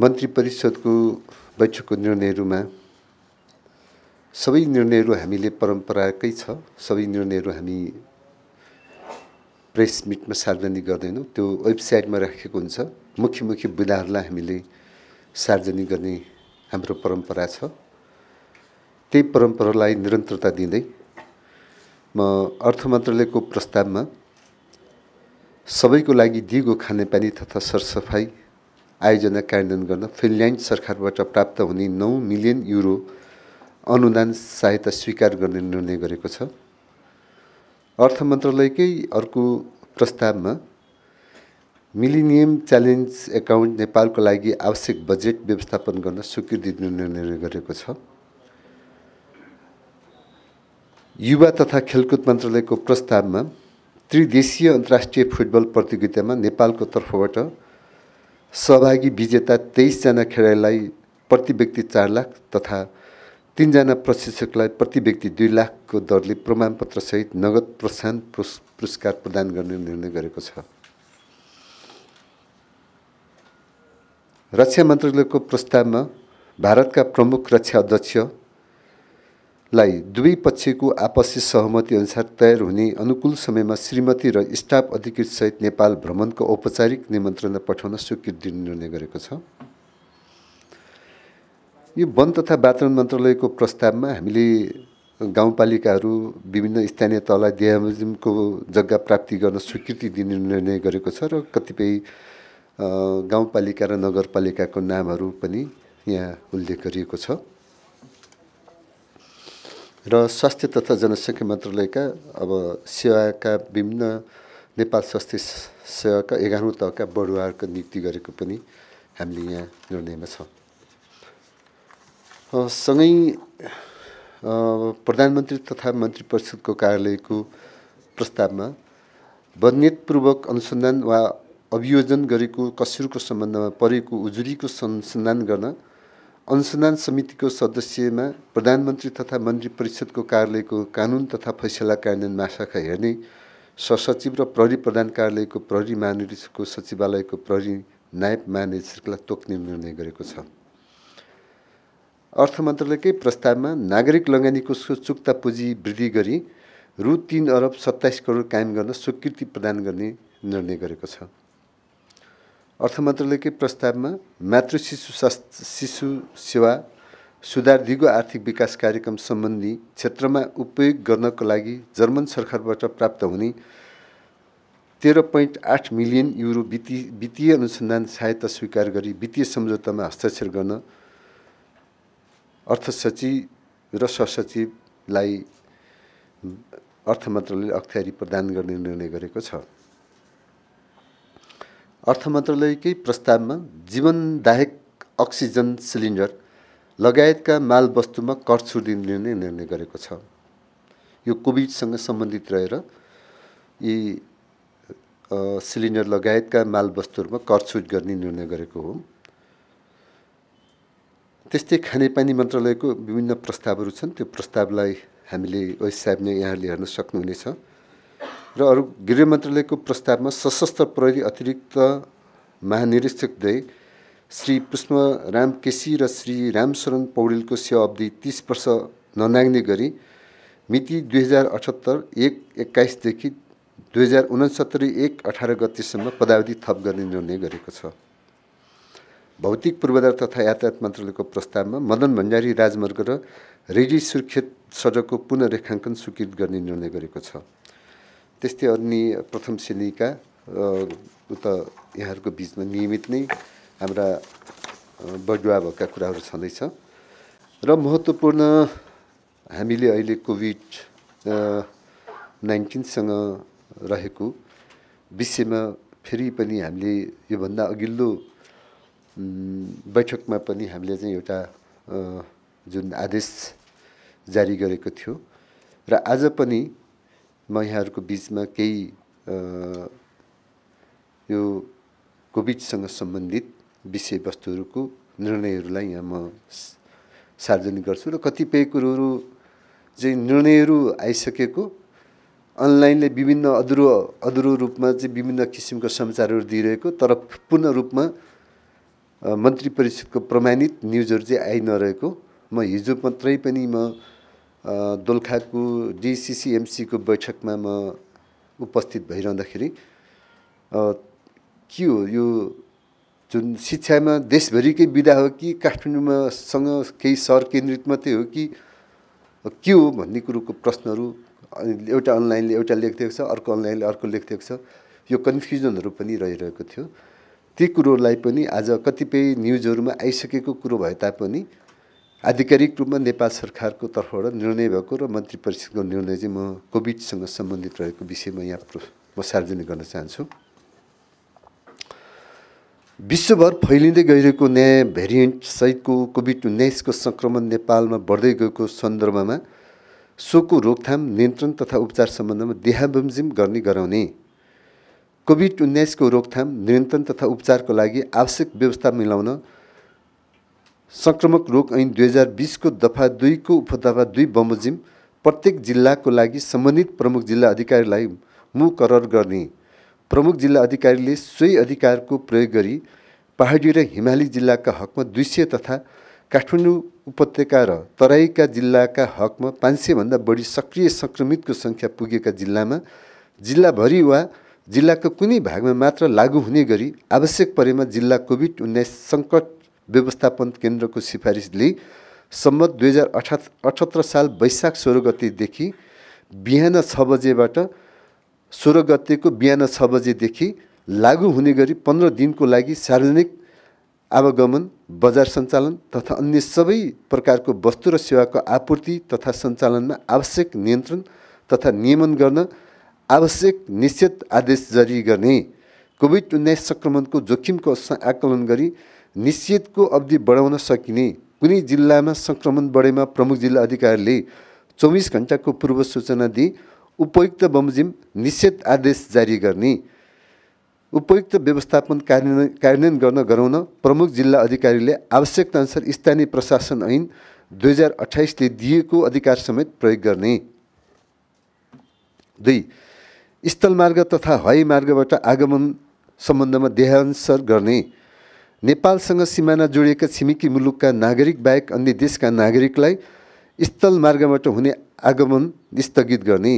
मन्त्री परिषदको बैठकको निर्णयहरूमा सबै निर्णयहरू हामीले परम्पराकै छ सबै निर्णयहरू हामी प्रेस मिटमा सार्वजनिक गर्दैनौँ त्यो वेबसाइटमा राखेको हुन्छ मुख्य मुख्य विधाहरूलाई हामीले सार्वजनिक गर्ने हाम्रो परम्परा छ त्यही परम्परालाई निरन्तरता दिँदै म अर्थ मन्त्रालयको प्रस्तावमा सबैको लागि दिगो खानेपानी तथा सरसफाइ आयोजना कार्यान्वयन गर्न फिनल्यान्ड सरकारबाट प्राप्त हुने नौ मिलियन युरो अनुदान सहायता स्वीकार गर्ने निर्णय गरेको छ अर्थ मन्त्रालयकै अर्को प्रस्तावमा मिलिनियम च्यालेन्ज एकाउन्ट नेपालको लागि आवश्यक बजेट व्यवस्थापन गर्न स्वीकृति दिने निर्णय गरेको छ युवा तथा खेलकुद मन्त्रालयको प्रस्तावमा त्रिदेशीय अन्तर्राष्ट्रिय फुटबल प्रतियोगितामा नेपालको तर्फबाट सहभागी विजेता तेइसजना खेलाडीलाई प्रति व्यक्ति चार लाख तथा तिनजना प्रशिक्षकलाई प्रति व्यक्ति दुई लाखको दरले प्रमाणपत्रसहित नगद प्रोत्साहन पुरस् पुरस्कार प्रदान गर्ने निर्णय गरेको छ रक्षा मन्त्रालयको प्रस्तावमा भारतका प्रमुख रक्षा अध्यक्ष लाई दुवै पक्षको आपसी सहमति अनुसार तयार हुने अनुकूल समयमा श्रीमती र स्टाफ अधिकृतसहित नेपाल भ्रमणको औपचारिक निमन्त्रणा पठाउन स्वीकृति दिने निर्णय गरेको छ यो वन तथा वातावरण मन्त्रालयको प्रस्तावमा हामीले गाउँपालिकाहरू विभिन्न स्थानीय तहलाई देहाजिमको जग्गा प्राप्ति गर्न स्वीकृति दिने निर्णय गरेको छ र कतिपय गाउँपालिका र नगरपालिकाको नामहरू पनि यहाँ उल्लेख गरिएको छ र स्वास्थ्य तथा जनसङ्ख्या मन्त्रालयका अब सेवाका विभिन्न नेपाल स्वास्थ्य सेवाका एघारौँ तहका बढुवाहरूको नियुक्ति गरेको पनि हामीले यहाँ निर्णयमा छौँ सँगै प्रधानमन्त्री तथा मन्त्री परिषदको कार्यालयको प्रस्तावमा बन्यतपूर्वक अनुसन्धान वा अभियोजन गरेको कसुरको सम्बन्धमा परेको उजुरीको अनुसन्धान गर्न अनुसन्धान समितिको सदस्यमा प्रधानमन्त्री तथा मन्त्री परिषदको कार्यालयको कानुन तथा फैसला कार्यान्वयन शाखा हेर्ने ससचिव र प्रहरी प्रधान कार्यालयको प्रहरी महानिरीक्षकको सचिवालयको प्रहरी नायब महानिरीक्षकलाई तोक्ने निर्णय गरेको छ अर्थ मन्त्रालयकै प्रस्तावमा नागरिक लगानीको चुक्ता पुँजी वृद्धि गरी रु तिन अरब सत्ताइस करोड कायम गर्न स्वीकृति प्रदान गर्ने निर्णय गरेको छ अर्थ मन्त्रालयकै प्रस्तावमा मातृ शिशु स्वास्थ्य शिशु सेवा सुधार दिगो आर्थिक विकास कार्यक्रम सम्बन्धी क्षेत्रमा उपयोग गर्नको लागि जर्मन सरकारबाट प्राप्त हुने तेह्र पोइन्ट आठ मिलियन युरो वित्तीय वित्तीय अनुसन्धान सहायता स्वीकार गरी वित्तीय सम्झौतामा हस्ताक्षर गर्न अर्थ सचिव र सहसचिवलाई अर्थ मन्त्रालयले अख्तियारी प्रदान गर्ने निर्णय गरेको छ अर्थ मन्त्रालयकै प्रस्तावमा जीवनदायक अक्सिजन सिलिन्डर लगायतका मालवस्तुमा कर छुट लिने निर्णय गरेको छ यो कोभिडसँग सम्बन्धित रहेर यी सिलिन्डर लगायतका मालवस्तुहरूमा कर छुट गर्ने निर्णय गरेको हो त्यस्तै खानेपानी मन्त्रालयको विभिन्न प्रस्तावहरू छन् त्यो प्रस्तावलाई हामीले वेबसाइटमा यहाँले हेर्न सक्नुहुनेछ र अरू गृह मन्त्रालयको प्रस्तावमा सशस्त्र प्रहरी अतिरिक्त महानिरीक्षक दे श्री राम केसी र श्री रामशरण पौडेलको सेवा अवधि तिस वर्ष ननाग्ने गरी मिति दुई हजार अठहत्तर एक एक्काइसदेखि दुई हजार उनसत्तरी एक अठार गतिसम्म पदावधि थप गर्ने निर्णय गरेको छ भौतिक पूर्वाधार तथा यातायात मन्त्रालयको प्रस्तावमा मदन भण्डारी राजमार्ग र रेडी सुर्खेत सडकको पुनरेखाङ्कन स्वीकृत गर्ने निर्णय गरेको छ त्यस्तै अन्य प्रथम श्रेणीका त यहाँहरूको बिचमा नियमित नै हाम्रा बडुवा भएका कुराहरू छँदैछ र महत्त्वपूर्ण हामीले अहिले कोभिड नाइन्टिनसँग रहेको विषयमा फेरि पनि हामीले योभन्दा अघिल्लो बैठकमा पनि हामीले चाहिँ एउटा जुन आदेश जारी गरेको थियो र आज पनि म यहाँहरूको बिचमा केही यो कोभिडसँग सम्बन्धित विषयवस्तुहरूको निर्णयहरूलाई यहाँ म सार्वजनिक गर्छु र कतिपय कुरोहरू चाहिँ निर्णयहरू आइसकेको अनलाइनले विभिन्न अधुरो अधुरो रूपमा चाहिँ विभिन्न किसिमको समाचारहरू दिइरहेको तर पूर्ण रूपमा मन्त्री परिषदको प्रमाणित न्युजहरू चाहिँ आइ नरहेको म हिजो मात्रै पनि म दोलखाको डिसिसिएमसीको बैठकमा म उपस्थित भइरहँदाखेरि के हो यो जुन शिक्षामा देशभरिकै विधा हो कि काठमाडौँमासँग केही सहर केन्द्रित मात्रै हो कि के हो भन्ने कुरोको प्रश्नहरू एउटा अनलाइनले एउटा लेखिदिएको छ अर्को अनलाइनले अर्को लेखिदिएको छ यो कन्फ्युजनहरू पनि रहिरहेको थियो ती कुरोलाई पनि आज कतिपय न्युजहरूमा आइसकेको कुरो भए तापनि आधिकारिक रूपमा नेपाल सरकारको तर्फबाट निर्णय भएको र मन्त्री परिषदको निर्णय चाहिँ म कोभिडसँग सम्बन्धित रहेको विषयमा यहाँ म सार्वजनिक गर्न चाहन्छु विश्वभर फैलिँदै गइरहेको नयाँ भेरिएन्ट सहितको कोभिड उन्नाइसको सङ्क्रमण नेपालमा बढ्दै गएको सन्दर्भमा सोको रोकथाम नियन्त्रण तथा उपचार सम्बन्धमा देहाबमजिम गर्ने गराउने कोभिड उन्नाइसको रोकथाम नियन्त्रण तथा उपचारको लागि आवश्यक व्यवस्था मिलाउन सङ्क्रमक रोग ऐन दुई हजार बिसको दफा दुईको उपदफा दुई बमोजिम प्रत्येक जिल्लाको लागि सम्बन्धित प्रमुख जिल्ला अधिकारीलाई मुकरर गर्ने प्रमुख जिल्ला अधिकारीले सोही अधिकारको प्रयोग गरी पहाडी र हिमाली जिल्लाका हकमा दुई सय तथा काठमाडौँ उपत्यका र तराईका जिल्लाका हकमा पाँच सयभन्दा बढी सक्रिय सङ्क्रमितको सङ्ख्या पुगेका जिल्लामा जिल्लाभरि वा जिल्लाको कुनै भागमा मात्र लागू हुने गरी आवश्यक परेमा जिल्ला कोभिड उन्नाइस सङ्कट व्यवस्थापन केन्द्रको सिफारिसले सम्म दुई हजार अठा अठहत्तर साल वैशाख सोह्र गतेदेखि बिहान छ बजेबाट सोह्र गतेको बिहान छ बजेदेखि लागु हुने गरी पन्ध्र दिनको लागि सार्वजनिक आवागमन बजार सञ्चालन तथा अन्य सबै प्रकारको वस्तु र सेवाको आपूर्ति तथा सञ्चालनमा आवश्यक नियन्त्रण तथा नियमन गर्न आवश्यक निश्चित आदेश जारी गर्ने कोभिड उन्नाइस सङ्क्रमणको जोखिमको आकलन गरी निषेधको अवधि बढाउन सकिने कुनै जिल्लामा सङ्क्रमण बढेमा प्रमुख जिल्ला अधिकारीले चौबिस घन्टाको पूर्व सूचना दिई उपयुक्त बमजिम निषेध आदेश जारी गर्ने उपयुक्त व्यवस्थापन कार्यान्वयन कार्यान्वयन गर्न गराउन प्रमुख जिल्ला अधिकारीले आवश्यकताअनुसार स्थानीय प्रशासन ऐन दुई हजार अठाइसले दिएको अधिकार समेत प्रयोग गर्ने दुई स्थलमार्ग तथा हवाई मार्गबाट आगमन सम्बन्धमा देहान्सर गर्ने नेपालसँग सिमाना जोडिएका छिमेकी मुलुकका नागरिक बाहेक अन्य देशका नागरिकलाई स्थल मार्गबाट हुने आगमन स्थगित गर्ने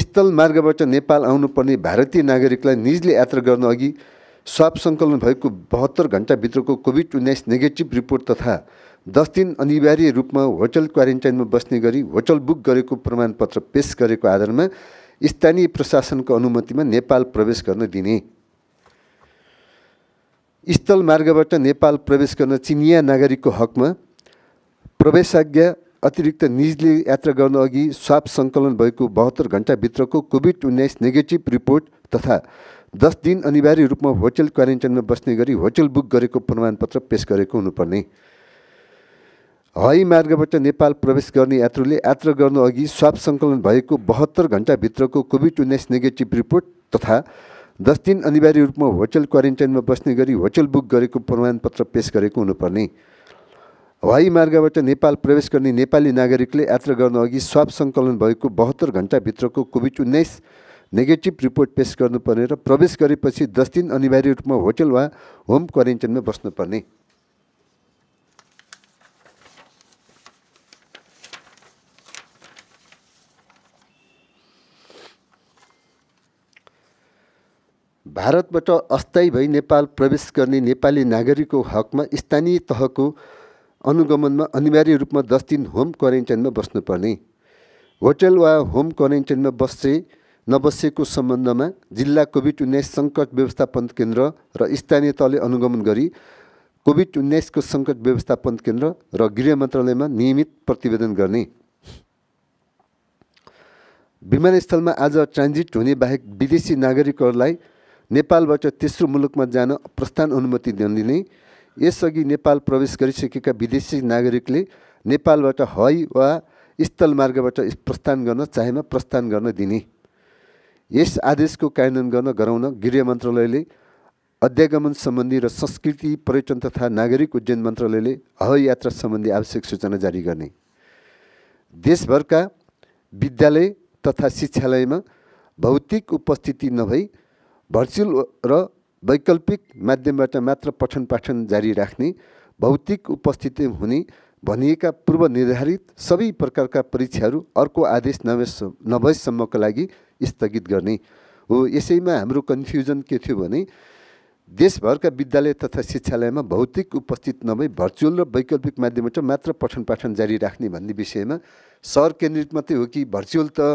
स्थल मार्गबाट नेपाल आउनुपर्ने भारतीय नागरिकलाई निजले यात्रा गर्न अघि स्वाप सङ्कलन भएको बहत्तर घन्टाभित्रको कोभिड उन्नाइस नेगेटिभ रिपोर्ट तथा दस दिन अनिवार्य रूपमा होटल क्वारेन्टाइनमा बस्ने गरी होटल बुक गरेको प्रमाणपत्र पेस गरेको आधारमा स्थानीय प्रशासनको अनुमतिमा नेपाल प्रवेश गर्न दिने स्थल मार्गबाट नेपाल प्रवेश गर्न चिनिया नागरिकको हकमा प्रवेशाज्ञा अतिरिक्त निजले यात्रा गर्न अघि स्वाप सङ्कलन भएको बहत्तर घन्टाभित्रको कोभिड उन्नाइस नेगेटिभ रिपोर्ट तथा दस दिन अनिवार्य रूपमा होटल क्वारेन्टाइनमा बस्ने गरी होटल बुक गरेको प्रमाणपत्र पेस गरेको हुनुपर्ने हवाई मार्गबाट नेपाल प्रवेश गर्ने यात्रुले यात्रा गर्नु अघि स्वाप सङ्कलन भएको बहत्तर घन्टाभित्रको कोभिड उन्नाइस नेगेटिभ रिपोर्ट तथा दस दिन अनिवार्य रूपमा होटल क्वारेन्टाइनमा बस्ने गरी होटल बुक गरेको प्रमाणपत्र पेस गरेको हुनुपर्ने हवाई मार्गबाट नेपाल प्रवेश गर्ने नेपाली नागरिकले यात्रा गर्न अघि स्वाप सङ्कलन भएको बहत्तर घन्टाभित्रको कोभिड उन्नाइस नेगेटिभ रिपोर्ट पेस गर्नुपर्ने र प्रवेश गरेपछि दस दिन अनिवार्य रूपमा होटल वा होम क्वारेन्टाइनमा बस्नुपर्ने भारतबाट अस्थायी भई नेपाल प्रवेश गर्ने नेपाली नागरिकको हकमा स्थानीय तहको अनुगमनमा अनिवार्य रूपमा दस दिन होम क्वारेन्टाइनमा बस्नुपर्ने होटल वा होम क्वारेन्टाइनमा बसे नबसेको सम्बन्धमा जिल्ला कोभिड उन्नाइस सङ्कट व्यवस्थापन केन्द्र र स्थानीय तहले अनुगमन गरी कोभिड उन्नाइसको सङ्कट व्यवस्थापन केन्द्र र गृह मन्त्रालयमा नियमित प्रतिवेदन गर्ने विमानस्थलमा आज ट्रान्जिट हुने बाहेक विदेशी नागरिकहरूलाई नेपालबाट तेस्रो मुलुकमा जान प्रस्थान अनुमति नदिने यसअघि नेपाल प्रवेश गरिसकेका विदेशी नागरिकले नेपालबाट हवाई वा स्थल मार्गबाट प्रस्थान गर्न चाहेमा प्रस्थान गर्न दिने यस आदेशको कार्यान्वयन गर्न गराउन गृह मन्त्रालयले अध्यागमन सम्बन्धी र संस्कृति पर्यटन तथा नागरिक उड्डयन मन्त्रालयले हवाई यात्रा सम्बन्धी आवश्यक सूचना जारी गर्ने देशभरका विद्यालय तथा शिक्षालयमा भौतिक उपस्थिति नभई भर्चुअल र वैकल्पिक माध्यमबाट मात्र पठन पाठन जारी राख्ने भौतिक उपस्थिति हुने भनिएका निर्धारित सबै प्रकारका परीक्षाहरू अर्को आदेश नभए नभएसम्मको लागि स्थगित गर्ने हो यसैमा हाम्रो कन्फ्युजन के थियो भने देशभरका विद्यालय तथा शिक्षालयमा भौतिक उपस्थित नभई भर्चुअल र वैकल्पिक माध्यमबाट मात्र पठन पाठन जारी राख्ने भन्ने विषयमा सहर केन्द्रित मात्रै हो कि भर्चुअल त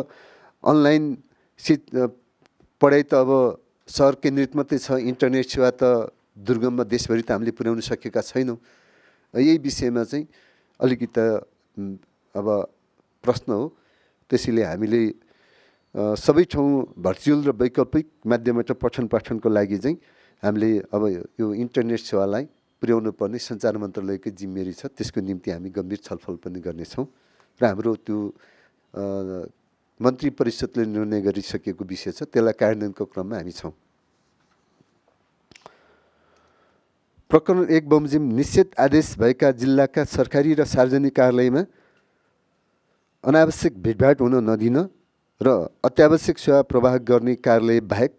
अनलाइन सि पढाइ त अब सहर केन्द्रित मात्रै छ इन्टरनेट सेवा त दुर्गममा देशभरि त हामीले पुर्याउन सकेका छैनौँ यही विषयमा चाहिँ अलिकति अब प्रश्न हो त्यसैले हामीले सबै ठाउँ भर्चुअल र वैकल्पिक माध्यमबाट पठन पाठनको लागि चाहिँ हामीले अब यो इन्टरनेट सेवालाई पुर्याउनु पर्ने सञ्चार मन्त्रालयकै जिम्मेवारी छ त्यसको निम्ति हामी गम्भीर छलफल पनि गर्नेछौँ र हाम्रो त्यो मन्त्री परिषदले निर्णय गरिसकेको विषय छ त्यसलाई कार्यान्वयनको क्रममा हामी छौँ प्रकरण एक बमजिम निश्चित आदेश भएका जिल्लाका सरकारी र सार्वजनिक कार्यालयमा अनावश्यक भेटभाट हुन नदिन र अत्यावश्यक सेवा प्रवाह गर्ने कार्यालय बाहेक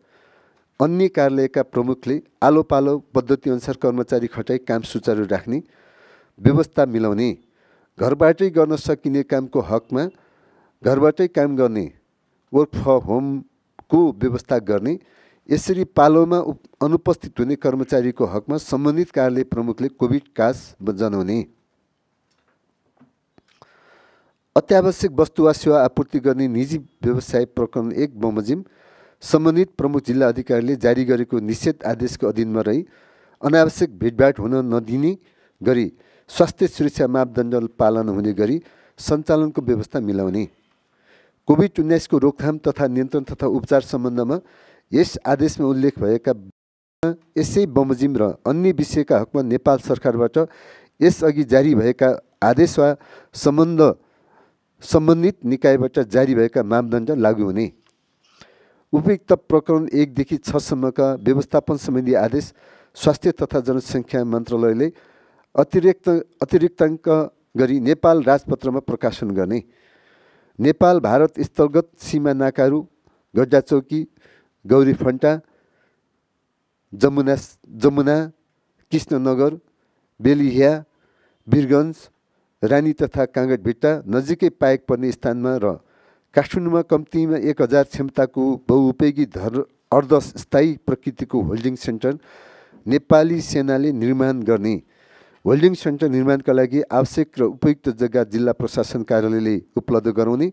अन्य कार्यालयका प्रमुखले आलो पालो पद्धतिअनुसार कर्मचारी खटाई काम सुचारू राख्ने व्यवस्था मिलाउने घरबाटै गर्न सकिने कामको हकमा घरबाटै काम गर्ने वर्क फ्रम होमको व्यवस्था गर्ने यसरी पालोमा अनुपस्थित हुने कर्मचारीको हकमा सम्बन्धित कार्यालय प्रमुखले कोभिड कास जनाउने अत्यावश्यक वस्तु वा सेवा आपूर्ति गर्ने निजी व्यवसाय प्रकरण एक बमोजिम सम्बन्धित प्रमुख जिल्ला अधिकारीले जारी गरेको निषेध आदेशको अधीनमा रही अनावश्यक भेटभाट हुन नदिने गरी स्वास्थ्य सुरक्षा मापदण्ड पालन हुने गरी सञ्चालनको व्यवस्था मिलाउने कोभिड उन्नाइसको रोकथाम तथा नियन्त्रण तथा उपचार सम्बन्धमा यस आदेशमा उल्लेख भएका यसै बमोजिम र अन्य विषयका हकमा नेपाल सरकारबाट यसअघि जारी भएका आदेश वा सम्बन्ध सम्बन्धित निकायबाट जारी भएका मापदण्ड लागू हुने उपयुक्त प्रकरण एकदेखि छसम्मका व्यवस्थापन सम्बन्धी आदेश स्वास्थ्य तथा जनसङ्ख्या मन्त्रालयले अतिरिक्त अतिरिक्ताङ्क गरी नेपाल राजपत्रमा प्रकाशन गर्ने नेपाल भारत स्थलगत सीमा नाकाहरू गड्डाचौकी गौरीफन्टा जमुना जमुना कृष्णनगर बेलिहिया वीरगन्ज रानी तथा भिट्टा नजिकै पाएक पर्ने स्थानमा र काठमाडौँमा कम्तीमा एक हजार क्षमताको बहुउपयोगी धर अर्धस्थायी प्रकृतिको होल्डिङ सेन्टर नेपाली सेनाले निर्माण गर्ने होल्डिङ सेन्टर निर्माणका लागि आवश्यक र उपयुक्त जग्गा जिल्ला प्रशासन कार्यालयले उपलब्ध गराउने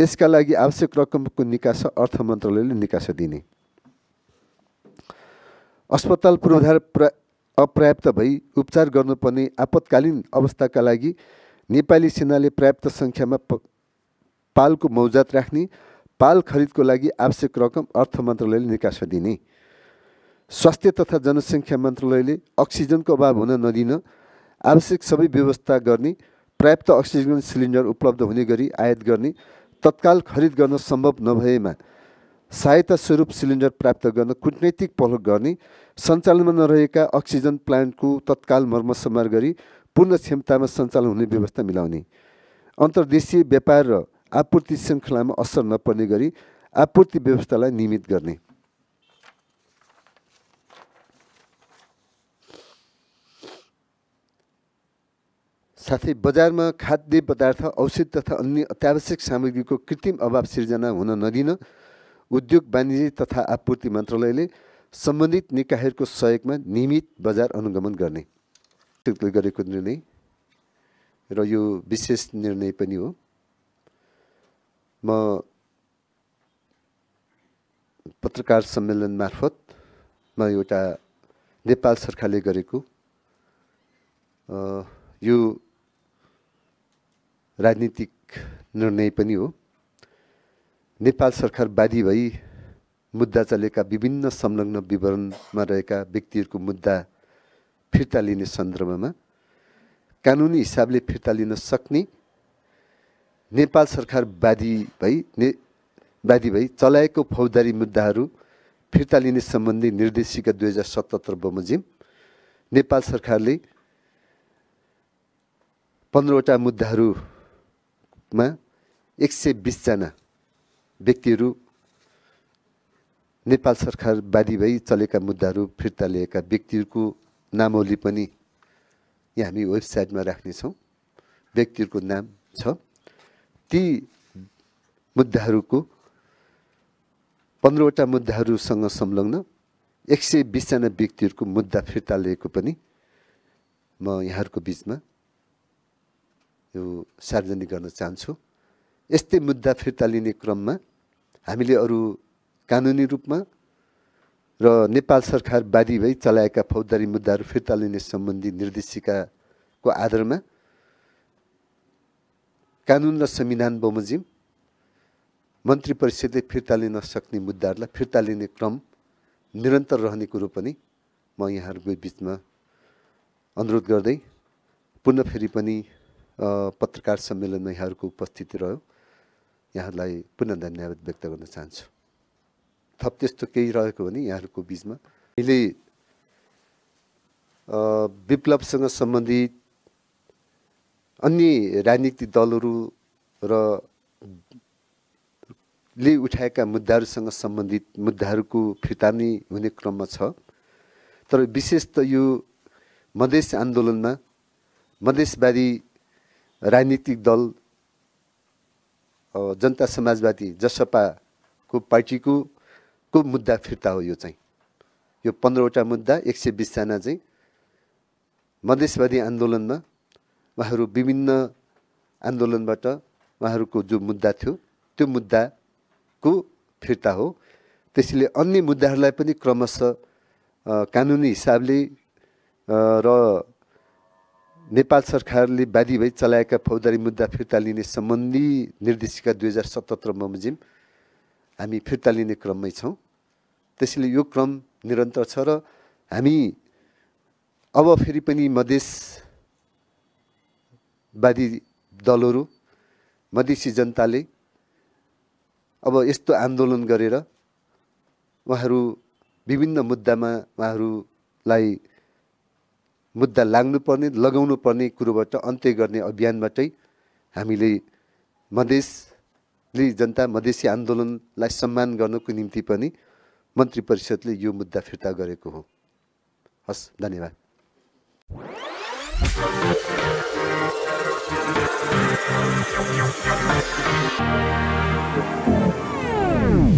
यसका लागि आवश्यक रकमको निकास अर्थ मन्त्रालयले निकासा दिने अस्पताल पूर्वाधार प्रा अपर्याप्त भई उपचार गर्नुपर्ने आपतकालीन अवस्थाका लागि नेपाली सेनाले पर्याप्त सङ्ख्यामा पालको मौजात राख्ने पाल खरिदको लागि आवश्यक रकम अर्थ मन्त्रालयले निकासा दिने स्वास्थ्य तथा जनसङ्ख्या मन्त्रालयले अक्सिजनको अभाव हुन नदिन आवश्यक सबै व्यवस्था गर्ने पर्याप्त अक्सिजन सिलिन्डर उपलब्ध हुने गरी आयात गर्ने तत्काल खरिद गर्न सम्भव नभएमा सहायता स्वरूप सिलिन्डर प्राप्त गर्न कुटनैतिक पहल गर्ने सञ्चालनमा नरहेका अक्सिजन प्लान्टको तत्काल मर्मसम्मार गरी पूर्ण क्षमतामा सञ्चालन हुने व्यवस्था मिलाउने अन्तर्देशीय व्यापार र आपूर्ति श्रृङ्खलामा असर नपर्ने गरी आपूर्ति व्यवस्थालाई नियमित गर्ने साथै बजारमा खाद्य पदार्थ औषध तथा अन्य अत्यावश्यक सामग्रीको कृत्रिम अभाव सिर्जना हुन नदिन उद्योग वाणिज्य तथा आपूर्ति मन्त्रालयले सम्बन्धित निकायहरूको सहयोगमा नियमित बजार अनुगमन गर्ने गरेको निर्णय र यो विशेष निर्णय पनि हो म पत्रकार सम्मेलन मार्फत म एउटा नेपाल सरकारले गरेको यो राजनीतिक निर्णय पनि हो नेपाल सरकार बाधी भई मुद्दा चलेका विभिन्न संलग्न विवरणमा रहेका व्यक्तिहरूको मुद्दा फिर्ता लिने सन्दर्भमा कानुनी हिसाबले फिर्ता लिन सक्ने नेपाल सरकार बाधी भई ने बाधी भई चलाएको फौजदारी मुद्दाहरू फिर्ता लिने सम्बन्धी निर्देशिका दुई हजार सतहत्तर बमोजिम नेपाल सरकारले पन्ध्रवटा मुद्दाहरू मा एक सय बिसजना व्यक्तिहरू नेपाल सरकार बारी भई चलेका मुद्दाहरू फिर्ता लिएका व्यक्तिहरूको नामावली पनि यहाँ हामी वेबसाइटमा राख्नेछौँ व्यक्तिहरूको नाम छ ती मुद्दाहरूको पन्ध्रवटा मुद्दाहरूसँग संलग्न एक सय बिसजना व्यक्तिहरूको मुद्दा फिर्ता लिएको पनि म यहाँहरूको बिचमा यो सार्वजनिक गर्न चाहन्छु यस्तै मुद्दा फिर्ता लिने क्रममा हामीले अरू कानुनी रूपमा र नेपाल सरकार बारी भई चलाएका फौजदारी मुद्दाहरू फिर्ता लिने सम्बन्धी निर्देशिकाको आधारमा कानुन र संविधान बमोजिम मन्त्री परिषदले फिर्ता लिन सक्ने मुद्दाहरूलाई फिर्ता लिने क्रम निरन्तर रहने कुरो पनि म यहाँहरूको बिचमा अनुरोध गर्दै पुनः फेरि पनि पत्रकार सम्मेलनमा यहाँहरूको उपस्थिति रह्यो यहाँहरूलाई पुनः धन्यवाद व्यक्त गर्न चाहन्छु थप त्यस्तो केही रहेको भने यहाँहरूको बिचमा अहिले विप्लवसँग सम्बन्धित अन्य राजनीतिक दलहरू र ले उठाएका मुद्दाहरूसँग सम्बन्धित मुद्दाहरूको फिर्तानी हुने क्रममा छ तर विशेष त यो मधेस आन्दोलनमा मधेसवादी राजनीतिक दल जनता समाजवादी जसपाको पार्टीको को मुद्दा फिर्ता हो यो चाहिँ यो पन्ध्रवटा मुद्दा एक सय बिसजना चाहिँ मधेसवादी आन्दोलनमा उहाँहरू विभिन्न आन्दोलनबाट उहाँहरूको जो मुद्दा थियो त्यो मुद्दाको फिर्ता हो त्यसैले अन्य मुद्दाहरूलाई पनि क्रमशः कानुनी हिसाबले र नेपाल सरकारले बाधी भई चलाएका फौजदारी मुद्दा फिर्ता लिने सम्बन्धी निर्देशिका दुई हजार सतहत्तर बमोजिम हामी फिर्ता लिने क्रममै छौँ त्यसैले यो क्रम निरन्तर छ र हामी अब फेरि पनि मधेसवादी दलहरू मधेसी जनताले अब यस्तो आन्दोलन गरेर उहाँहरू विभिन्न मुद्दामा उहाँहरूलाई मुद्दा लाग्नुपर्ने लगाउनु पर्ने कुरोबाट अन्त्य गर्ने अभियानबाटै हामीले मधेसले जनता मधेसी आन्दोलनलाई सम्मान गर्नको निम्ति पनि मन्त्री परिषदले यो मुद्दा फिर्ता गरेको हो हस् धन्यवाद